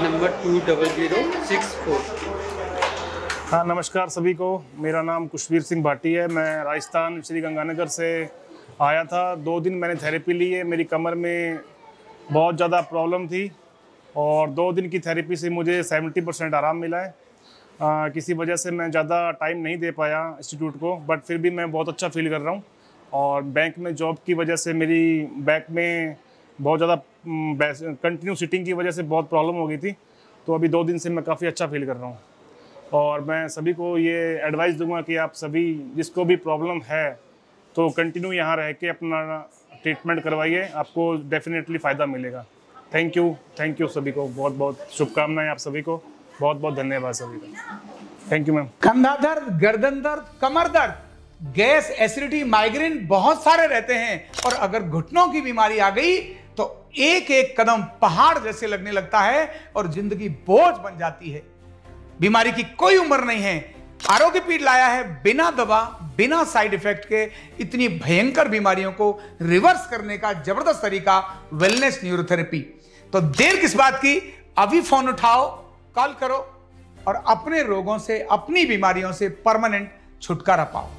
number हाँ नमस्कार सभी को मेरा नाम कुशवीर सिंह भाटी है मैं राजस्थान श्री गंगानगर से आया था दो दिन मैंने थेरेपी ली है मेरी कमर में बहुत ज़्यादा प्रॉब्लम थी और दो दिन की थेरेपी से मुझे 70 परसेंट आराम मिला है आ, किसी वजह से मैं ज़्यादा टाइम नहीं दे पाया इंस्टीट्यूट को बट फिर भी मैं बहुत अच्छा फील कर रहा हूँ और बैंक में जॉब की वजह से मेरी बैक में बहुत ज़्यादा कंटिन्यू सिटिंग की वजह से बहुत प्रॉब्लम हो गई थी तो अभी दो दिन से मैं काफ़ी अच्छा फील कर रहा हूँ और मैं सभी को ये एडवाइस दूंगा कि आप सभी जिसको भी प्रॉब्लम है तो कंटिन्यू यहाँ रह के अपना ट्रीटमेंट करवाइए आपको डेफिनेटली फ़ायदा मिलेगा थैंक यू थैंक यू सभी को बहुत बहुत शुभकामनाएं आप सभी को बहुत बहुत धन्यवाद सभी का थैंक यू मैम कंधा दर्द गर्दन दर्द कमर दर्द गैस एसिडिटी माइग्रेन बहुत सारे रहते हैं और अगर घुटनों की बीमारी आ गई तो एक एक कदम पहाड़ जैसे लगने लगता है और जिंदगी बोझ बन जाती है बीमारी की कोई उम्र नहीं है आरोग्य पीठ लाया है बिना दवा बिना साइड इफेक्ट के इतनी भयंकर बीमारियों को रिवर्स करने का जबरदस्त तरीका वेलनेस न्यूरोथेरेपी तो देर किस बात की अभी फोन उठाओ कॉल करो और अपने रोगों से अपनी बीमारियों से परमानेंट छुटकारा पाओ